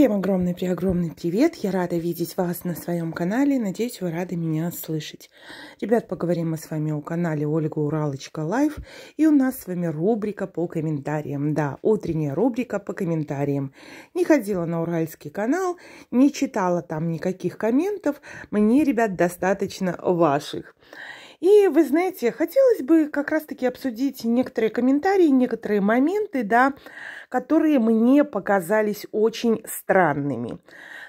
Всем огромный при огромный привет! Я рада видеть вас на своем канале. Надеюсь, вы рады меня слышать. Ребят, поговорим мы с вами о канале Ольга Уралочка Лайф. И у нас с вами рубрика по комментариям. Да, утренняя рубрика по комментариям. Не ходила на Уральский канал, не читала там никаких комментов. Мне, ребят, достаточно ваших. И вы знаете, хотелось бы как раз-таки обсудить некоторые комментарии, некоторые моменты, да, которые мне показались очень странными.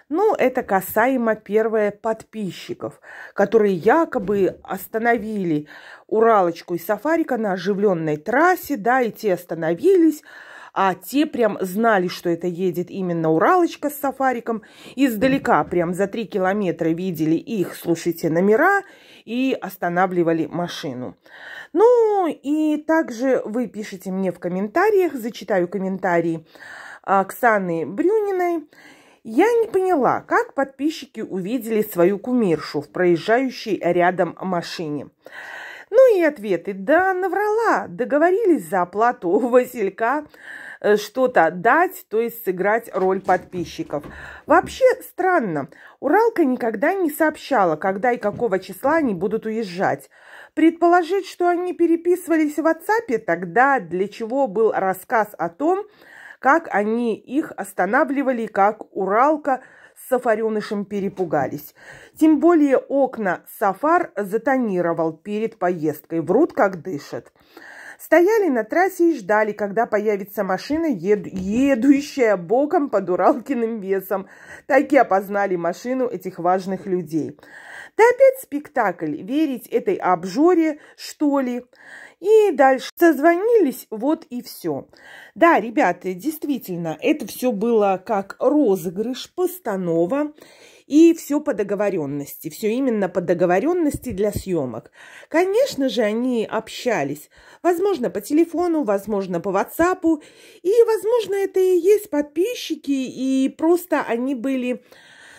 Ну, это касаемо, первое, подписчиков, которые якобы остановили Уралочку и Сафарика на оживленной трассе, да, и те остановились, а те прям знали, что это едет именно Уралочка с сафариком. Издалека прям за три километра видели их, слушайте, номера и останавливали машину. Ну и также вы пишите мне в комментариях, зачитаю комментарии а, Оксаны Брюниной. Я не поняла, как подписчики увидели свою кумиршу в проезжающей рядом машине прямые ответы. Да, наврала, договорились за оплату у Василька э, что-то дать, то есть сыграть роль подписчиков. Вообще странно, Уралка никогда не сообщала, когда и какого числа они будут уезжать. Предположить, что они переписывались в WhatsApp, тогда для чего был рассказ о том, как они их останавливали, как Уралка – сафаренышем перепугались. Тем более окна сафар затонировал перед поездкой. Врут, как дышат. Стояли на трассе и ждали, когда появится машина, еду, едущая боком под Уралкиным весом. Так и опознали машину этих важных людей. Да опять спектакль, верить этой обжоре, что ли. И дальше созвонились, вот и все. Да, ребята, действительно, это все было как розыгрыш, постанова. И все по договоренности, все именно по договоренности для съемок. Конечно же, они общались, возможно, по телефону, возможно, по WhatsApp, и, возможно, это и есть подписчики, и просто они были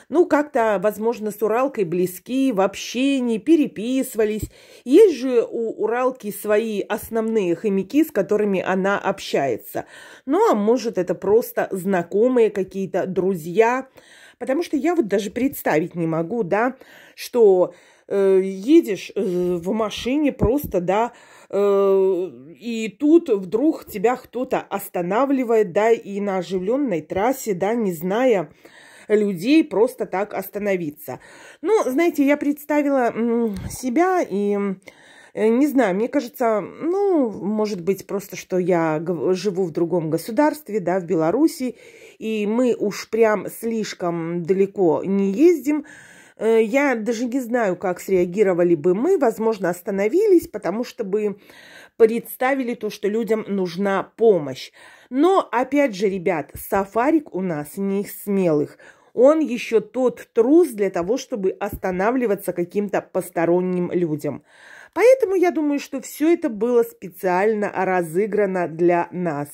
ну, как-то, возможно, с Уралкой близки в общении, переписывались. Есть же у Уралки свои основные хомяки, с которыми она общается. Ну, а может, это просто знакомые какие-то друзья, друзья Потому что я вот даже представить не могу, да, что э, едешь э, в машине просто, да, э, и тут вдруг тебя кто-то останавливает, да, и на оживленной трассе, да, не зная людей, просто так остановиться. Ну, знаете, я представила себя и Э, не знаю, мне кажется, ну, может быть, просто, что я живу в другом государстве, да, в Беларуси, и мы уж прям слишком далеко не ездим. Э, я даже не знаю, как среагировали бы мы, возможно, остановились, потому что бы представили то, что людям нужна помощь. Но, опять же, ребят, сафарик у нас не смелых. Он еще тот трус для того, чтобы останавливаться каким-то посторонним людям. Поэтому я думаю, что все это было специально разыграно для нас,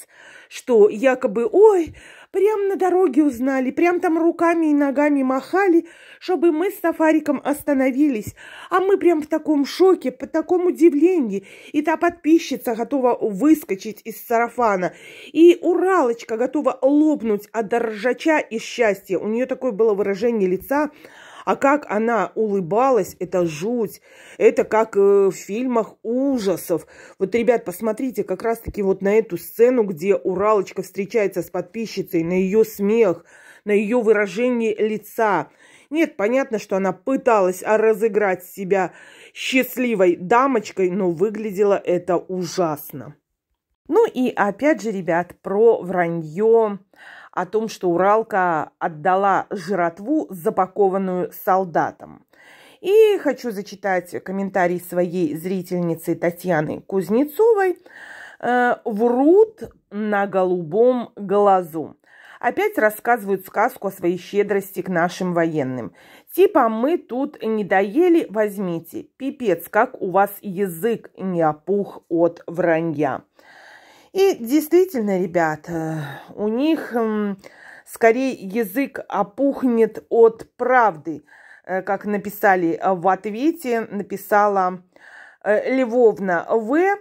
что якобы, ой, прям на дороге узнали, прям там руками и ногами махали, чтобы мы с Сафариком остановились. А мы прям в таком шоке, по таком удивлении. И та подписчица готова выскочить из сарафана. И Уралочка готова лопнуть от ржача и счастья. У нее такое было выражение лица – а как она улыбалась, это жуть. Это как э, в фильмах ужасов. Вот, ребят, посмотрите как раз-таки вот на эту сцену, где Уралочка встречается с подписчицей, на ее смех, на ее выражение лица. Нет, понятно, что она пыталась разыграть себя счастливой дамочкой, но выглядело это ужасно. Ну и опять же, ребят, про вранье, о том, что Уралка отдала жратву, запакованную солдатам. И хочу зачитать комментарий своей зрительницы Татьяны Кузнецовой. Э, «Врут на голубом глазу». Опять рассказывают сказку о своей щедрости к нашим военным. Типа мы тут не доели, возьмите. Пипец, как у вас язык не опух от вранья. И действительно, ребят, у них скорее язык опухнет от правды, э, как написали в ответе, написала э, Львовна В.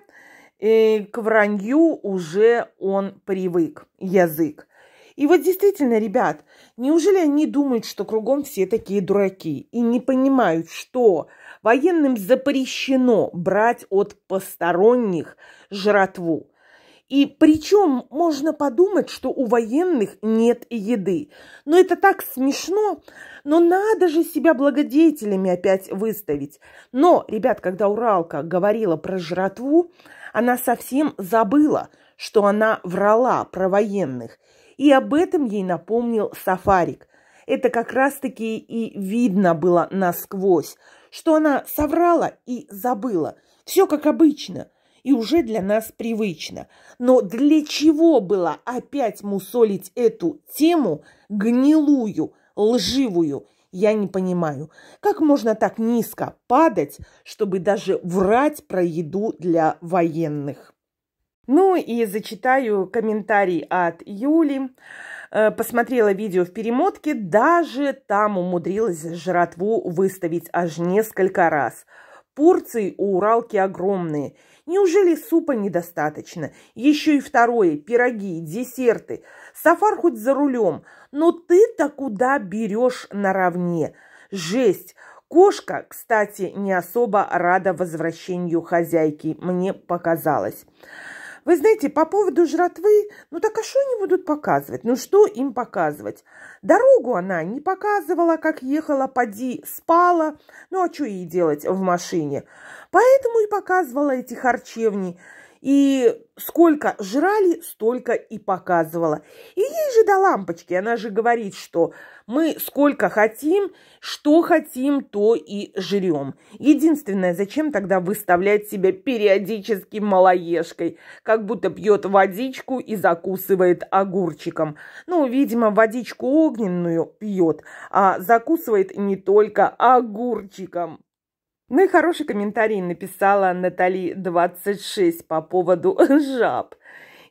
И к вранью уже он привык, язык. И вот действительно, ребят, неужели они думают, что кругом все такие дураки и не понимают, что военным запрещено брать от посторонних жратву? И причем можно подумать, что у военных нет еды. Но это так смешно. Но надо же себя благодетелями опять выставить. Но, ребят, когда Уралка говорила про жратву, она совсем забыла, что она врала про военных. И об этом ей напомнил Сафарик. Это как раз-таки и видно было насквозь, что она соврала и забыла. Все как обычно – и уже для нас привычно. Но для чего было опять мусолить эту тему гнилую, лживую? Я не понимаю, как можно так низко падать, чтобы даже врать про еду для военных? Ну и зачитаю комментарий от Юли. Э, посмотрела видео в перемотке, даже там умудрилась жратву выставить аж несколько раз – Порции у Уралки огромные. Неужели супа недостаточно? Еще и второе, пироги, десерты. Сафар хоть за рулем, но ты-то куда берешь наравне? Жесть! Кошка, кстати, не особо рада возвращению хозяйки, мне показалось. Вы знаете, по поводу жратвы, ну так а что они будут показывать? Ну что им показывать? Дорогу она не показывала, как ехала, поди, спала. Ну а что ей делать в машине? Поэтому и показывала эти харчевни. И сколько жрали, столько и показывала. И ей же до лампочки, она же говорит, что мы сколько хотим, что хотим, то и жрем. Единственное, зачем тогда выставлять себя периодически малоежкой, как будто пьет водичку и закусывает огурчиком. Ну, видимо, водичку огненную пьет, а закусывает не только огурчиком. Ну и хороший комментарий написала Натали 26 по поводу жаб.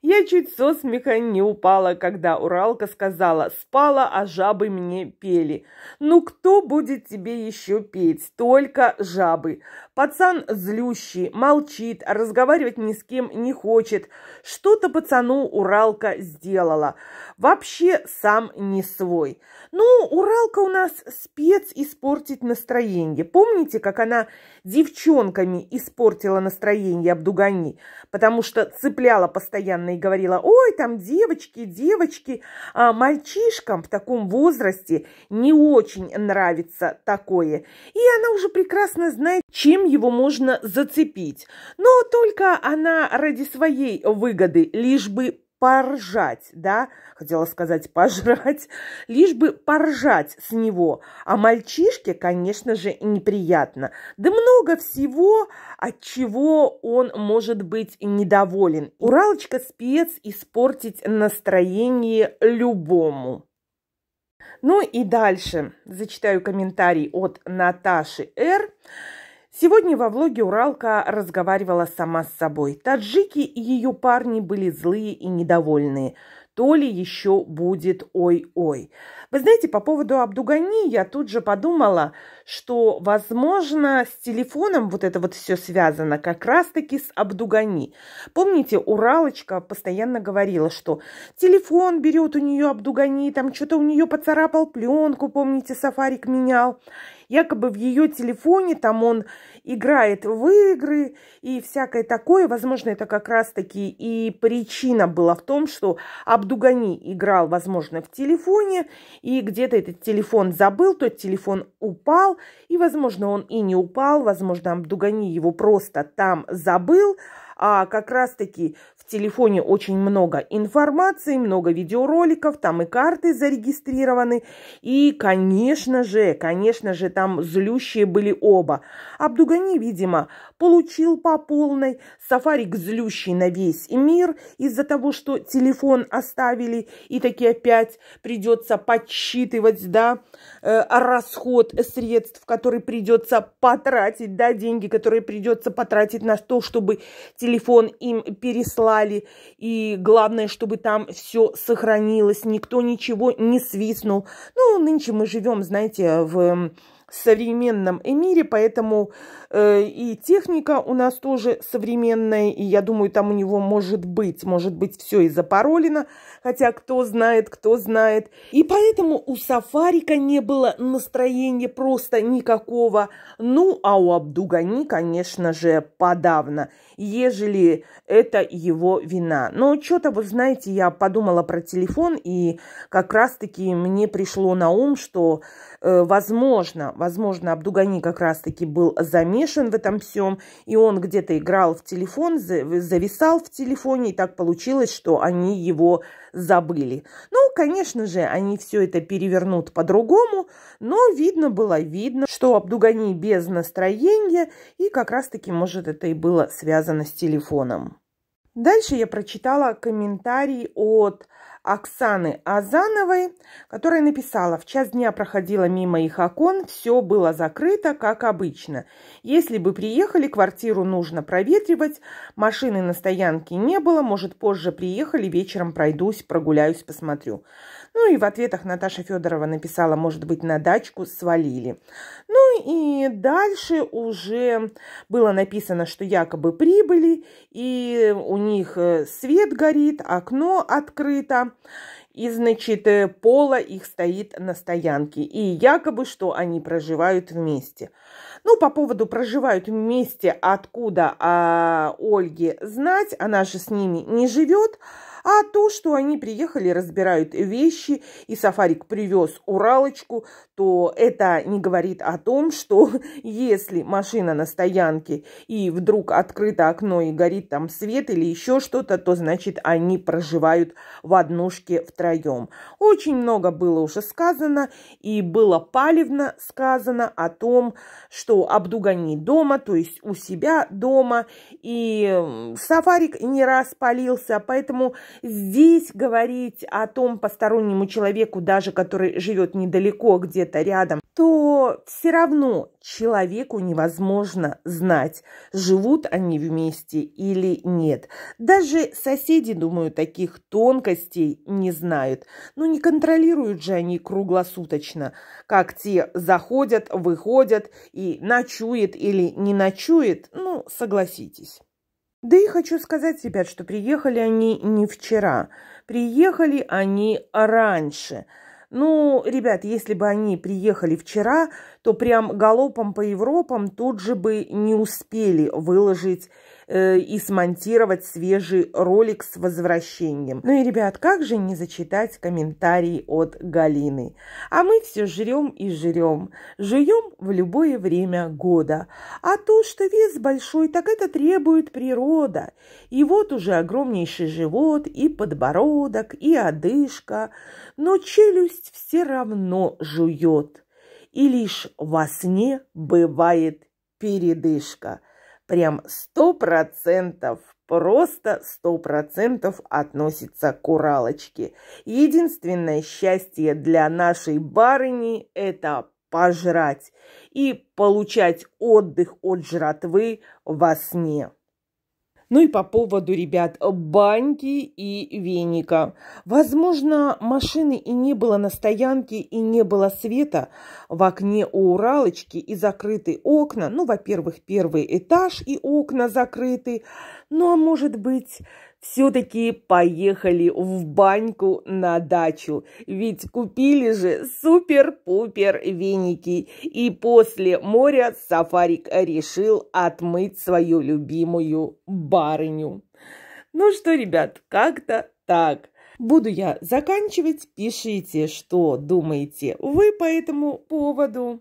Я чуть со смеха не упала, когда Уралка сказала «Спала, а жабы мне пели». «Ну кто будет тебе еще петь? Только жабы». Пацан злющий, молчит, разговаривать ни с кем не хочет. Что-то пацану Уралка сделала. Вообще сам не свой. Ну, Уралка у нас спец испортить настроение. Помните, как она девчонками испортила настроение Абдугани, потому что цепляла постоянно и говорила, ой, там девочки, девочки, а мальчишкам в таком возрасте не очень нравится такое. И она уже прекрасно знает, чем его можно зацепить. Но только она ради своей выгоды, лишь бы поржать, да, хотела сказать пожрать, лишь бы поржать с него. А мальчишке, конечно же, неприятно. Да много всего, от чего он может быть недоволен. Уралочка спец испортить настроение любому. Ну и дальше зачитаю комментарий от Наташи Р. Сегодня во влоге Уралка разговаривала сама с собой. Таджики и ее парни были злые и недовольные. То ли еще будет ой-ой. Вы знаете, по поводу Абдугани я тут же подумала, что, возможно, с телефоном вот это вот все связано как раз-таки с Абдугани. Помните, Уралочка постоянно говорила, что телефон берет у нее Абдугани, там что-то у нее поцарапал пленку, помните, сафарик менял. Якобы в ее телефоне там он играет в игры и всякое такое. Возможно, это как раз-таки и причина была в том, что Абдугани играл, возможно, в телефоне, и где-то этот телефон забыл, тот телефон упал, и, возможно, он и не упал, возможно, Абдугани его просто там забыл, а как раз-таки в телефоне очень много информации, много видеороликов, там и карты зарегистрированы. И, конечно же, конечно же, там злющие были оба. Абдугани, видимо, получил по полной. Сафарик злющий на весь мир из-за того, что телефон оставили. И таки опять придется подсчитывать, да, э, расход средств, который придется потратить, да, деньги, которые придется потратить на то, чтобы телефон им переслать убрали. И главное, чтобы там все сохранилось, никто ничего не свистнул. Ну, нынче мы живем, знаете, в современном эмире, поэтому э, и техника у нас тоже современная, и я думаю, там у него может быть, может быть, все и запаролено, хотя кто знает, кто знает. И поэтому у Сафарика не было настроения просто никакого, ну, а у Абдугани, конечно же, подавно, ежели это его вина. Но что-то, вы знаете, я подумала про телефон, и как раз-таки мне пришло на ум, что Э, возможно, возможно, Абдугани как раз-таки был замешан в этом всем, и он где-то играл в телефон, зависал в телефоне, и так получилось, что они его забыли. Ну, конечно же, они все это перевернут по-другому, но видно было, видно, что Абдугани без настроения, и как раз-таки, может, это и было связано с телефоном. Дальше я прочитала комментарий от Оксаны Азановой, которая написала «В час дня проходила мимо их окон, все было закрыто, как обычно. Если бы приехали, квартиру нужно проветривать, машины на стоянке не было, может, позже приехали, вечером пройдусь, прогуляюсь, посмотрю». Ну и в ответах Наташа Федорова написала, может быть, на дачку свалили. Ну и дальше уже было написано, что якобы прибыли, и у них э, свет горит, окно открыто, и, значит, э, пола их стоит на стоянке. И якобы, что они проживают вместе. Ну, по поводу проживают вместе, откуда а, Ольге знать, она же с ними не живет. А то, что они приехали, разбирают вещи, и Сафарик привез Уралочку, то это не говорит о том, что если машина на стоянке и вдруг открыто окно и горит там свет или еще что-то, то значит они проживают в однушке втроем. Очень много было уже сказано и было палевно сказано о том, что Абдугани дома, то есть у себя дома, и Сафарик не распалился, палился, поэтому Здесь говорить о том постороннему человеку, даже который живет недалеко, где-то рядом, то все равно человеку невозможно знать, живут они вместе или нет. Даже соседи, думаю, таких тонкостей не знают. Но ну, не контролируют же они круглосуточно, как те заходят, выходят и ночует или не ночует, ну, согласитесь. Да и хочу сказать, ребят, что приехали они не вчера. Приехали они раньше. Ну, ребят, если бы они приехали вчера, то прям галопом по Европам тут же бы не успели выложить Э, и смонтировать свежий ролик с возвращением. Ну и, ребят, как же не зачитать комментарий от Галины? А мы все жрем и жрем. Жуем в любое время года. А то, что вес большой, так это требует природа. И вот уже огромнейший живот, и подбородок, и одышка. Но челюсть все равно жует. И лишь во сне бывает передышка прям сто процентов, просто сто процентов относится к Уралочке. Единственное счастье для нашей барыни – это пожрать и получать отдых от жратвы во сне. Ну и по поводу, ребят, баньки и веника. Возможно, машины и не было на стоянке, и не было света в окне у Уралочки, и закрыты окна. Ну, во-первых, первый этаж и окна закрыты. Ну, а может быть, все-таки поехали в баньку на дачу. Ведь купили же супер-пупер веники. И после моря Сафарик решил отмыть свою любимую барыню. Ну что, ребят, как-то так. Буду я заканчивать. Пишите, что думаете вы по этому поводу.